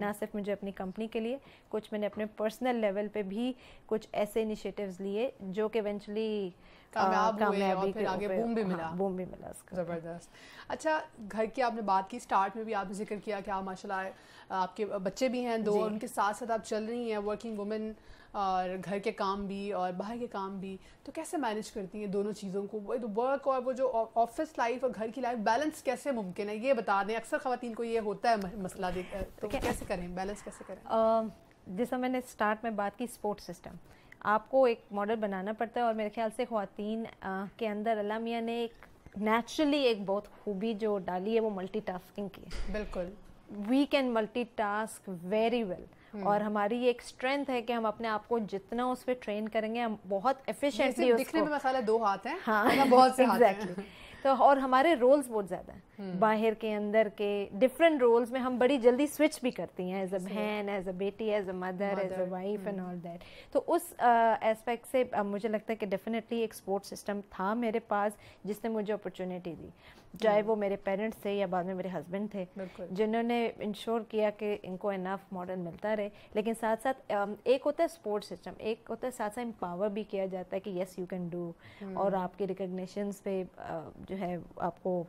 ना सिर्फ मुझे अपनी कंपनी के लिए कुछ मैंने अपने पर्सनल लेवल पे भी कुछ ऐसे इनिशिएटिव्स लिए जो कि इवेंचुअली uh, कामयाब हुए और फिर आगे बूम भी हाँ, मिला हाँ, बूम भी मिला उसका ज़बरदस्त अच्छा घर की आपने बात की स्टार्ट में भी आपने जिक्र किया कि आप माशाल्लाह uh, आपके बच्चे भी हैं दो उनके साथ साथ आप चल रही हैं वर्किंग वुमेन और घर के काम भी और बाहर के काम भी तो कैसे मैनेज करती हैं दोनों चीज़ों को वो वर्क तो और वो जो ऑफिस लाइफ और घर की लाइफ बैलेंस कैसे मुमकिन है ये बता दें अक्सर खातन को ये होता है मसला तो, तो कैसे करें बैलेंस कैसे करें जैसा मैंने स्टार्ट में बात की स्पोर्ट सिस्टम आपको एक मॉडल बनाना पड़ता है और मेरे ख्याल से ख़वान के अंदर अल्लाह मियाँ ने एक नेचुरली एक बहुत खूबी जो डाली है वो टास्किंग की बिल्कुल we can multitask very well और हमारी एक स्ट्रेंथ है कि हम अपने आप को जितना उस पर ट्रेन करेंगे हम बहुत एफिशिएंटली दिखने में मसाला दो हाथ हैं हाँ बहुत से exactly. हाथ हैं तो और हमारे रोल्स बहुत ज़्यादा हैं हम्म। बाहर के अंदर के डिफरेंट रोल्स में हम बड़ी जल्दी स्विच भी करती हैं एज अ बहन एज अ बेटी as a mother as a wife and all that तो उस एस्पेक्ट uh, से uh, मुझे लगता है कि डेफिनेटली एक स्पोर्ट सिस्टम था मेरे पास जिसने मुझे अपॉर्चुनिटी दी चाहे हम्म। वो मेरे पेरेंट्स थे या बाद में मेरे हस्बैंड थे जिन्होंने इंश्योर किया कि इनको इनफ मॉडल मिलता रहे लेकिन साथ साथ एक होता है स्पोर्ट्स सिस्टम एक होता है साथ साथ एम्पावर भी किया जाता है कि येस यू कैन डू और हम्म। आपके रिकोगशन पे जो है आपको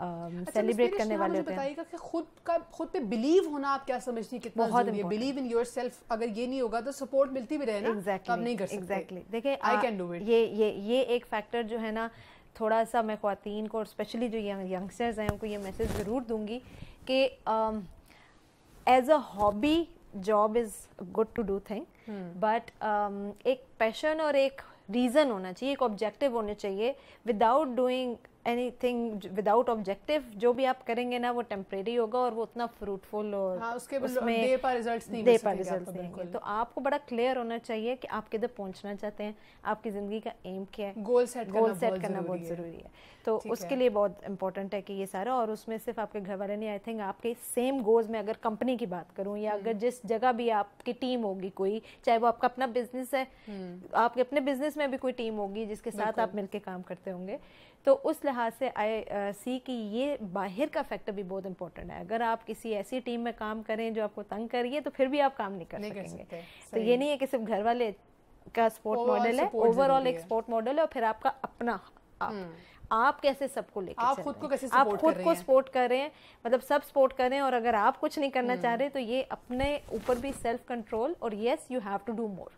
अच्छा, सेलिब्रेट करने वाले होते हैं कि खुद का खुद पे बिलीव होना आप क्या समझती हैं कितना बहुत है बिलीव इन योर सेल्फ अगर ये नहीं होगा तो सपोर्ट मिलती भी रहे ना exactly, तो आप नहीं कर सकते एग्जैक्टली देखिए आई कैन डू इट ये ये ये एक फैक्टर जो है ना थोड़ा सा मैं ख़वान को और स्पेशली जो यंग यंगस्टर्स हैं उनको ये मैसेज ज़रूर दूंगी कि as a hobby job is good to do thing but एक पैशन और एक रीज़न होना चाहिए एक ऑब्जेक्टिव होना चाहिए without doing anything without objective जो भी आप करेंगे ना वो टेम्परेरी होगा और वो उतना फ्रूटफुल और हाँ, उसके उसमें दे पर रिजल्ट्स नहीं दे पर रिजल्ट्स नहीं तो आपको बड़ा क्लियर होना चाहिए कि आप किधर पहुंचना चाहते हैं आपकी ज़िंदगी का एम क्या है गोल सेट गोल सेट करना बहुत ज़रूरी है तो उसके लिए बहुत इंपॉर्टेंट है कि ये सारा और उसमें सिर्फ आपके घर वाले नहीं आई थिंक आपके सेम गोल्स में अगर कंपनी की बात करूँ या हम्म। अगर जिस जगह भी आपकी टीम होगी कोई चाहे वो आपका अपना बिजनेस है हम्म। आपके अपने बिजनेस में भी कोई टीम होगी जिसके साथ आप मिलकर काम करते होंगे तो उस लिहाज से आई सी uh, कि ये बाहर का फैक्टर भी बहुत इंपॉर्टेंट है अगर आप किसी ऐसी टीम में काम करें जो आपको तंग करिए तो फिर भी आप काम नहीं कर नहीं सकेंगे कर तो ये नहीं है कि सिर्फ घर वाले का स्पोर्ट मॉडल है ओवरऑल एक स्पोर्ट मॉडल है और फिर आपका अपना आप हम्म। आप कैसे सबको लेकर आप खुद को कैसे आप खुद को सपोर्ट कर रहे हैं मतलब सब सपोर्ट कर रहे हैं और अगर आप कुछ नहीं करना चाह हम्म। रहे तो ये अपने ऊपर भी सेल्फ कंट्रोल और yes you have to do more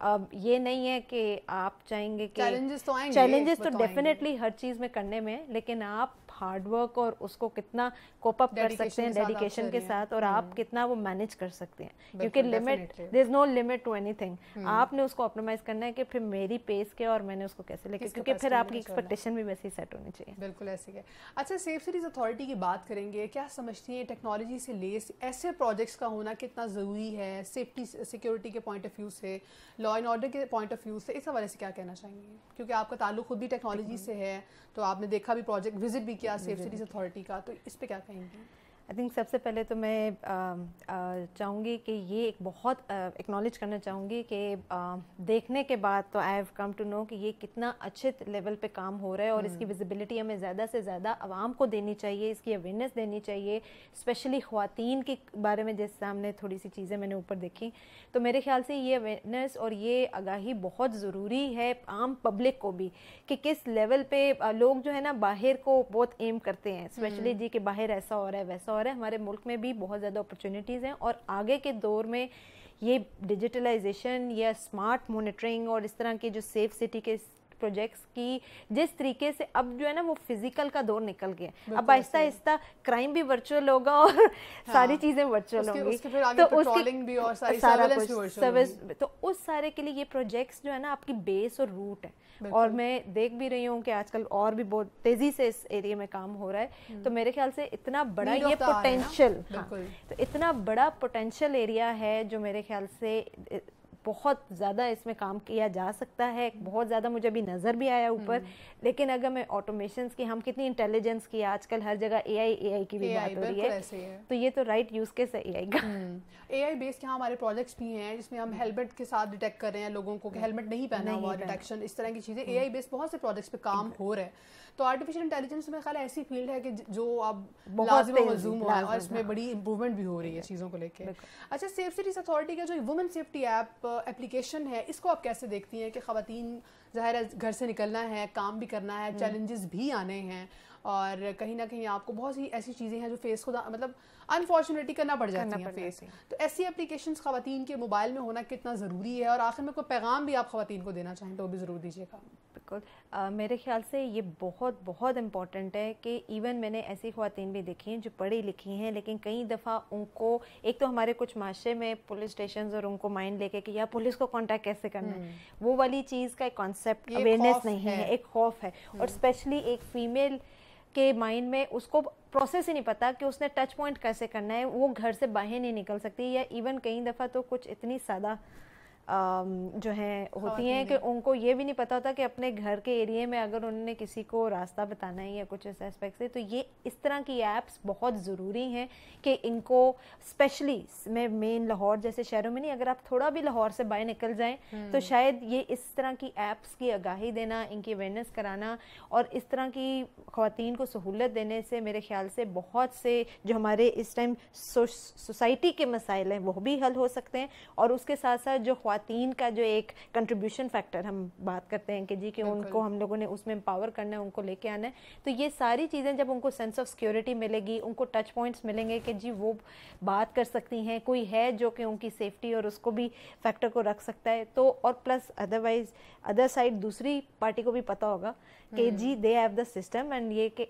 अब ये नहीं है कि आप चाहेंगे कि चैलेंजेस तो आएंगे चैलेंजेस तो डेफिनेटली तो हर चीज़ में करने में लेकिन आप हार्डवर्क और उसको कितना कोप अप हम्म। कर सकते हैं डेडिकेशन के साथ और आप कितना वो मैनेज कर सकते हैं क्योंकि limit there is no limit to anything आपने उसको ऑप्टोमाइज करना है कि फिर मेरी पेस के और मैंने उसको कैसे लेके क्योंकि फिर आपकी एक्सपेक्टेशन भी वैसे ही सेट होनी चाहिए बिल्कुल ऐसे है अच्छा सेफ सिटीज अथॉरिटी की बात करेंगे क्या समझती है टेक्नोलॉजी से लेस ऐसे प्रोजेक्ट्स का होना कितना ज़रूरी है सेफ्टी सिक्योरिटी के पॉइंट ऑफ व्यू से लॉ एंड ऑर्डर के पॉइंट ऑफ व्यू से इस हवाले से क्या कहना चाहेंगे क्योंकि आपका ताल्लुक खुद भी टेक्नोलॉजी से है तो आपने देखा भी प्रोजेक्ट विजिट भी किया सेफ सिटीज़ अथॉरिटी का तो इस पर क्या कहेंगे आई थिंक सबसे पहले तो मैं चाहूँगी कि ये एक बहुत एक्नॉलेज करना चाहूँगी कि देखने के बाद तो I have come to know कि ये कितना अच्छे लेवल पे काम हो रहा है और इसकी विजिबिलिटी हम्म। हमें ज़्यादा से ज़्यादा आवाम को देनी चाहिए इसकी अवेयरनेस देनी चाहिए स्पेशली ख़वान के बारे में जैसे सामने थोड़ी सी चीज़ें मैंने ऊपर देखी तो मेरे ख्याल से ये अवेयरनेस और ये आगाही बहुत ज़रूरी है आम पब्लिक को भी कि किस लेवल पर लोग जो है ना बाहर को बहुत एम करते हैं स्पेशली हम्म। जी कि बाहर ऐसा हो रहा है वैसा दौर है हमारे मुल्क में भी बहुत ज़्यादा अपॉर्चुनिटीज़ हैं और आगे के दौर में ये डिजिटलाइजेशन या स्मार्ट मोनिटरिंग और इस तरह के जो सेफ सिटी के प्रोजेक्ट्स की जिस तरीके से अब जो है ना वो फिजिकल का दौर निकल गया अब आहिस्ता आहिस्ता क्राइम भी वर्चुअल होगा और हाँ, सारी चीज़ें वर्चुअल होंगी तो उसकी और सारा कुछ सर्विस तो उस सारे के लिए ये प्रोजेक्ट्स जो है ना आपकी बेस और रूट है और मैं देख भी रही हूँ कि आजकल और भी बहुत तेज़ी से इस एरिया में काम हो रहा है हम्म। तो मेरे ख्याल से इतना बड़ा ये पोटेंशियल हाँ, तो इतना बड़ा पोटेंशियल एरिया है जो मेरे ख्याल से बहुत ज़्यादा इसमें काम किया जा सकता है बहुत ज़्यादा मुझे अभी नज़र भी आया ऊपर हम्म। लेकिन अगर मैं ऑटोमेशन की हम कितनी इंटेलिजेंस की आजकल हर जगह ए आई ए आई की भी AI, बात हो रही है।, है तो ये तो राइट यूज़ केस है ए आई का ए आई बेस्ड यहाँ हमारे प्रोजेक्ट्स भी हैं जिसमें हम हेलमेट हम्म। के साथ डिटेक्ट कर रहे हैं लोगों को कि हेलमेट हम्म। नहीं पहना हुआ डिटेक्शन इस तरह की चीज़ें ए आई बेस्ड बहुत से प्रोजेक्ट्स पे काम हो रहे हैं तो आर्टिफिशियल इंटेलिजेंस में ख्याल ऐसी फील्ड है कि जो अब लाजम मजूम हुआ है और इसमें हाँ। बड़ी इंप्रूवमेंट भी हो रही है चीज़ों को लेकर अच्छा सेफ सिटीज अथॉरिटी का जो वुमेन सेफ्टी ऐप एप्लीकेशन है इसको आप कैसे देखती हैं कि खातन ज़ाहिर है घर से निकलना है काम भी करना है चैलेंजेस हम्म। भी आने हैं और कहीं ना कहीं आपको बहुत सी ऐसी चीज़ें हैं जो फेस खुदा मतलब अनफॉर्चुनेटली करना पड़ जाती है फेस तो ऐसी एप्लीकेशन खातन के मोबाइल में होना कितना ज़रूरी है और आखिर में कोई पैगाम भी आप खातन को देना चाहें तो भी ज़रूर दीजिएगा बिल्कुल मेरे ख्याल से ये बहुत बहुत इम्पॉर्टेंट है कि इवन मैंने ऐसी खातन भी देखी हैं जो पढ़ी लिखी हैं लेकिन कई दफ़ा उनको एक तो हमारे कुछ माशरे में पुलिस स्टेशन और उनको माइंड लेके कि यार पुलिस को कॉन्टैक्ट कैसे करना है हम्म। वो वाली चीज़ का एक कॉन्सेप्ट अवेयरनेस नहीं है एक खौफ है और स्पेशली हम्म। एक फीमेल के माइंड में उसको प्रोसेस ही नहीं पता कि उसने टच पॉइंट कैसे करना है वो घर से बाहर नहीं निकल सकती या इवन कई दफ़ा तो कुछ इतनी सादा जो हैं होती हैं कि उनको ये भी नहीं पता होता कि अपने घर के एरिए में अगर उन्होंने किसी को रास्ता बताना है या कुछ इस एस्पेक्ट से तो ये इस तरह की ऐप्स बहुत ज़रूरी हैं कि इनको स्पेशली मैं मेन लाहौर जैसे शहरों में नहीं अगर आप थोड़ा भी लाहौर से बाहर निकल जाएं तो हम्म। शायद ये इस तरह की ऐप्स की आगाही देना इनकी अवेयरनेस कराना और इस तरह की खातन को सहूलत देने से मेरे ख्याल से बहुत से जो हमारे इस टाइम सोसाइटी के मसाइल हैं वो भी हल हो सकते हैं और उसके साथ साथ जो खातन का जो एक कंट्रीब्यूशन फैक्टर हम बात करते हैं कि जी कि उनको हम लोगों ने उसमें एम्पावर करना है उनको लेके आना है तो ये सारी चीज़ें जब उनको सेंस ऑफ सिक्योरिटी मिलेगी उनको टच पॉइंट्स मिलेंगे कि जी वो बात कर सकती हैं कोई है जो कि उनकी सेफ्टी और उसको भी फैक्टर को रख सकता है तो और प्लस अदरवाइज अदर साइड दूसरी पार्टी को भी पता होगा कि हम्म। जी they have the system and ये कि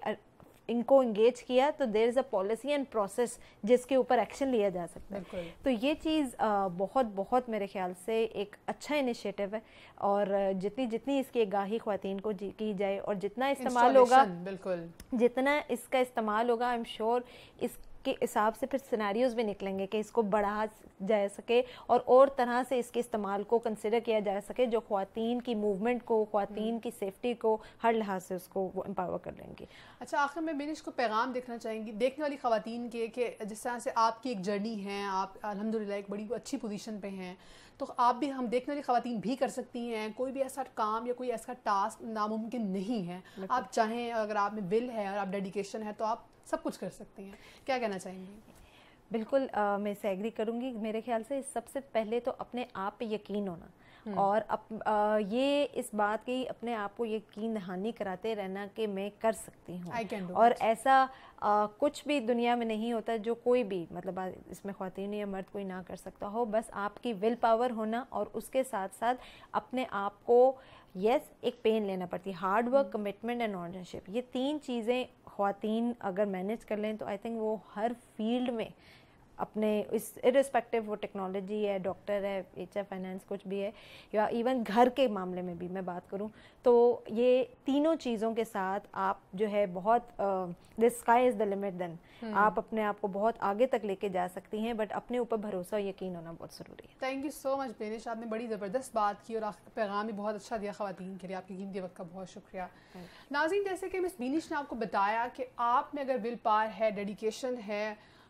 इनको इंगेज किया तो there is a policy and process जिसके ऊपर एक्शन लिया जा सकता है तो ये चीज़ बहुत बहुत मेरे ख्याल से एक अच्छा इनिशिएटिव है और जितनी जितनी इसकी आगाही खातन को की जाए और जितना इस्तेमाल होगा बिल्कुल जितना इसका इस्तेमाल होगा आई एम श्योर इस के हिसाब से फिर सिनेरियोज़ भी निकलेंगे कि इसको बढ़ा जा सके और और तरह से इसके इस्तेमाल को कंसिडर किया जा सके जो खातन की मूवमेंट को खातन की सेफ्टी को हर लिहाज से उसको वो एम्पावर कर लेंगे अच्छा आखिर में मैंने इसको पैगाम देखना चाहेंगी देखने वाली खातन के कि जिस तरह से आपकी एक जर्नी है आप अलहमदिल्ला एक बड़ी अच्छी पोजीशन पर हैं तो आप भी हम देखने वाली खातन भी कर सकती हैं कोई भी ऐसा काम या कोई ऐसा टास्क नामुमकिन नहीं है आप चाहें अगर आप में विल है और आप डेडिकेशन है तो आप सब कुछ कर सकती हैं क्या कहना चाहेंगी बिल्कुल आ, मैं इसे एग्री करूँगी मेरे ख्याल से सबसे पहले तो अपने आप पे यकीन होना हम्म। और अप, आ, ये इस बात की अपने आप को यकीन दहानी कराते रहना कि मैं कर सकती हूँ और ऐसा आ, कुछ भी दुनिया में नहीं होता जो कोई भी मतलब इसमें ख़वान या मर्द कोई ना कर सकता हो बस आपकी विल पावर होना और उसके साथ साथ अपने आप को यस एक पेन लेना पड़ती है hard work commitment and ownership ये तीन चीज़ें ख़वातीन अगर मैनेज कर लें तो आई थिंक वो हर फील्ड में अपने इस इरिस्पेक्टिव वो टेक्नोलॉजी है डॉक्टर है एच फाइनेंस कुछ भी है या इवन घर के मामले में भी मैं बात करूँ तो ये तीनों चीज़ों के साथ आप जो है बहुत the sky is the limit then आप अपने आप को बहुत आगे तक लेके जा सकती हैं बट अपने ऊपर भरोसा और यकीन होना बहुत ज़रूरी है thank you so much Benish आपने बड़ी ज़बरदस्त बात की और पैगाम भी बहुत अच्छा दिया खातन के लिए आपके गिनती वक्त का बहुत शुक्रिया नाजिन जैसे कि मिस बीनिश ने आपको बताया कि आप में अगर विल पार है डेडिकेशन है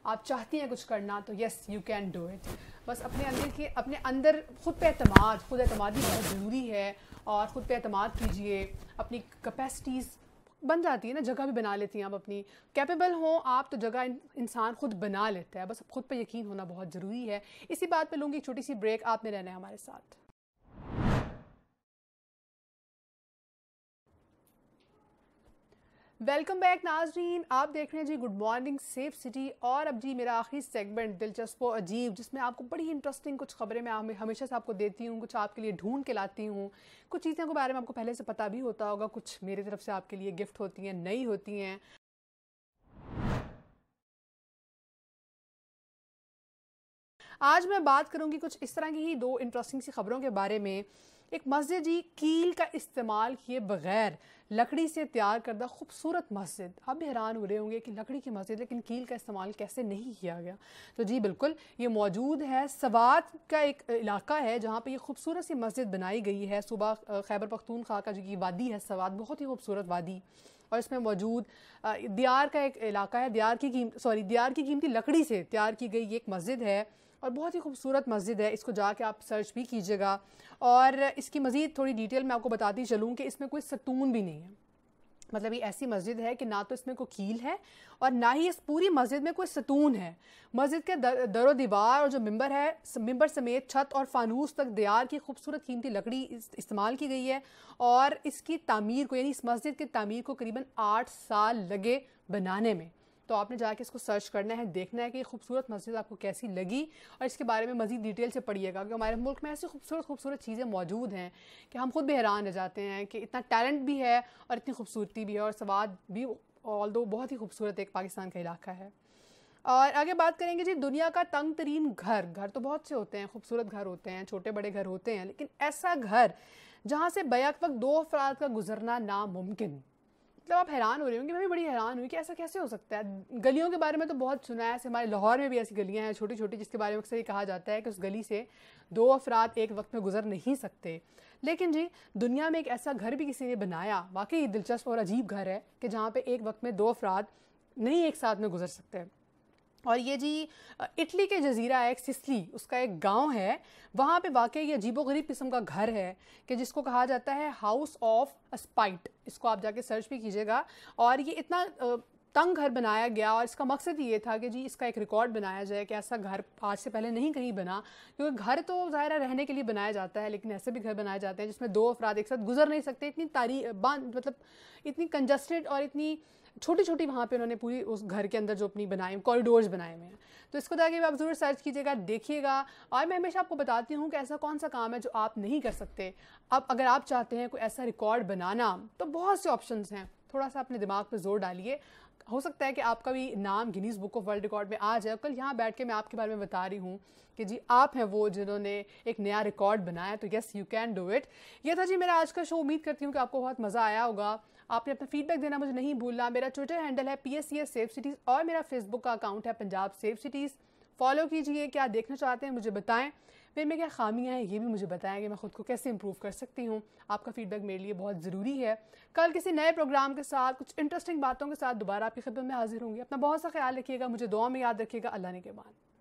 आप चाहती हैं कुछ करना तो yes you can do it बस अपने अंदर के अपने अंदर खुद पे अतमाद खुद अतमादी बहुत ज़रूरी है और ख़ुद पे अतमाद कीजिए अपनी कैपेसिटीज़ बन जाती है ना जगह भी बना लेती हैं आप अपनी कैपेबल हो आप तो जगह इंसान खुद बना लेता है बस खुद पर यकीन होना बहुत ज़रूरी है इसी बात पे लूँगी एक छोटी सी ब्रेक आपने रहना है हमारे साथ वेलकम बैक नाजरीन आप देख रहे हैं जी गुड मॉर्निंग सेफ सिटी और अब जी मेरा आखिरी सेगमेंट दिलचस्प व अजीब जिसमें आपको बड़ी इंटरेस्टिंग कुछ खबरें मैं हमेशा से आपको देती हूँ कुछ आपके लिए ढूंढ के लाती हूँ कुछ चीज़ों के बारे में आपको पहले से पता भी होता होगा कुछ मेरी तरफ से आपके लिए गिफ्ट होती हैं नई होती हैं आज मैं बात करूँगी कुछ इस तरह की ही दो इंटरेस्टिंग सी खबरों के बारे में एक मस्जिद जी कील का इस्तेमाल किए बगैर लकड़ी से तैयार करदा खूबसूरत मस्जिद आप भी हैरान हो रहे होंगे कि लकड़ी की मस्जिद लेकिन कील का इस्तेमाल कैसे नहीं किया गया तो जी बिल्कुल ये मौजूद है सवात का एक इलाका है जहाँ पर यह खूबसूरत सी मस्जिद बनाई गई है सुबह खैबर पख्तूनख्वा का जो कि वादी है सवात बहुत ही खूबसूरत वादी और इसमें मौजूद दियार का एक इलाका है दियार की सॉरी दियार की कीमती लकड़ी से तैयार की गई एक मस्जिद है और बहुत ही खूबसूरत मस्जिद है इसको जाके आप सर्च भी कीजिएगा और इसकी मज़ीद थोड़ी डिटेल मैं आपको बताती चलूँ कि इसमें कोई सतून भी नहीं है मतलब ये ऐसी मस्जिद है कि ना तो इसमें कोई कील है और ना ही इस पूरी मस्जिद में कोई सतून है मस्जिद के दर, दरो दीवार और जो मिंबर है मिंबर समेत छत और फानूस तक दयार की खूबसूरत कीमती लकड़ी इस, इस्तेमाल की गई है और इसकी तामीर को यानी इस मस्जिद की तामीर को करीबन आठ साल लगे बनाने में तो आपने जाके इसको सर्च करना है देखना है कि खूबसूरत मस्जिद आपको कैसी लगी और इसके बारे में मज़ीद डिटेल से पढ़िएगा कि हमारे मुल्क में ऐसी खूबसूरत खूबसूरत चीज़ें मौजूद हैं कि हम खुद भी हैरान रह जाते हैं कि इतना टैलेंट भी है और इतनी खूबसूरती भी है और स्वाद भी ऑल दो बहुत ही खूबसूरत एक पाकिस्तान का इलाका है और आगे बात करेंगे जी दुनिया का तंग तरीन घर घर तो बहुत से होते हैं खूबसूरत घर होते हैं छोटे बड़े घर होते हैं लेकिन ऐसा घर जहाँ से बैक वक्त दो अफराद का गुजरना नामुमकिन मतलब आप हैरान हो रहे होंगे मैं भी बड़ी हैरान हुई कि ऐसा कैसे हो सकता है गलियों के बारे में तो बहुत सुना है ऐसे हमारे लाहौर में भी ऐसी गलियाँ हैं छोटी छोटी जिसके बारे में अक्सर ये कहा जाता है कि उस गली से दो अफराद एक वक्त में गुजर नहीं सकते लेकिन जी दुनिया में एक ऐसा घर भी किसी ने बनाया वाकई दिलचस्प और अजीब घर है कि जहाँ पर एक वक्त में दो अफराद नहीं एक साथ में गुजर सकते और ये जी इटली के जजीरा एक सिसली उसका एक गांव है वहाँ पे वाकई ये गरीब किस्म का घर है कि जिसको कहा जाता है हाउस ऑफ स्पाइट इसको आप जाके सर्च भी कीजिएगा और ये इतना तंग घर बनाया गया और इसका मकसद ये था कि जी इसका एक रिकॉर्ड बनाया जाए कि ऐसा घर आज से पहले नहीं कहीं बना क्योंकि घर तो ज़ाहिर रहने के लिए बनाया जाता है लेकिन ऐसे भी घर बनाए जाते हैं जिसमें दो अफराद एक साथ गुजर नहीं सकते इतनी तारी मतलब इतनी कंजस्टेड और इतनी छोटी छोटी वहाँ पे उन्होंने पूरी उस घर के अंदर जो अपनी बनाए कॉरिडोर्स बनाए हुए हैं तो इसको ताकि तो आप ज़रूर सर्च कीजिएगा देखिएगा और मैं हमेशा आपको बताती हूँ कि ऐसा कौन सा काम है जो आप नहीं कर सकते अब अगर आप चाहते हैं कोई ऐसा रिकॉर्ड बनाना तो बहुत से ऑप्शन हैं थोड़ा सा अपने दिमाग पर जोर डालिए हो सकता है कि आपका भी नाम Guinness book of world record में आ जाए कल यहाँ बैठ के मैं आपके बारे में बता रही हूँ कि जी आप हैं वो जिन्होंने एक नया रिकॉर्ड बनाया तो yes you can do it ये था जी मेरा आज का शो उम्मीद करती हूँ कि आपको बहुत मज़ा आया होगा आपने अपना फीडबैक देना मुझे नहीं भूलना मेरा ट्विटर हैंडल है P S C S safe cities और मेरा फेसबुक का अकाउंट है पंजाब सेफ सिटीज़ फॉलो कीजिए क्या देखना चाहते हैं मुझे बताएं मेरे में क्या खामियां हैं ये भी मुझे बताएं कि मैं खुद को कैसे इंप्रूव कर सकती हूँ आपका फीडबैक मेरे लिए बहुत ज़रूरी है कल किसी नए प्रोग्राम के साथ कुछ इंटरेस्टिंग बातों के साथ दोबारा आपकी खिदमत में हाजिर होंगी अपना बहुत सा ख्याल रखिएगा मुझे दुआ में याद रखिएगा अल्लाह ने के बाद